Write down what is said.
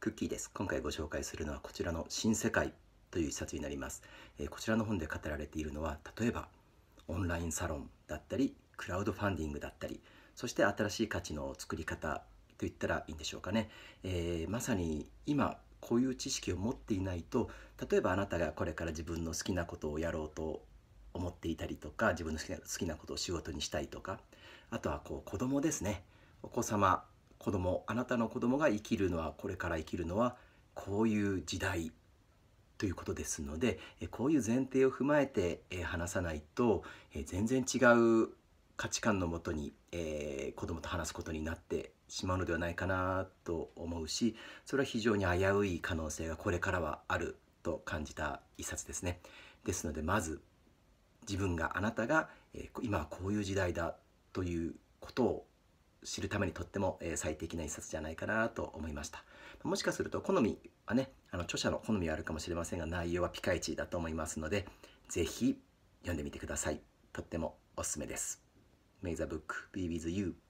クッキーです今回ご紹介するのはこちらの「新世界」という一冊になります、えー、こちらの本で語られているのは例えばオンラインサロンだったりクラウドファンディングだったりそして新しい価値の作り方といったらいいんでしょうかね、えー、まさに今こういう知識を持っていないと例えばあなたがこれから自分の好きなことをやろうと思っていたりとか自分の好きな好きなことを仕事にしたいとかあとはこう子供ですねお子様子供あなたの子供が生きるのはこれから生きるのはこういう時代ということですのでこういう前提を踏まえて話さないと全然違う価値観のもとに、えー、子供と話すことになってしまうのではないかなと思うしそれは非常に危うい可能性がこれからはあると感じた一冊ですね。ですのでまず自分があなたが、え今はこういう時代だということを知るためにとっても、え最適な一冊じゃないかなと思いましたもしかすると好みはねあの著者の好みはあるかもしれませんが内容はピカイチだと思いますので是非読んでみてくださいとってもおすすめです May the book be with you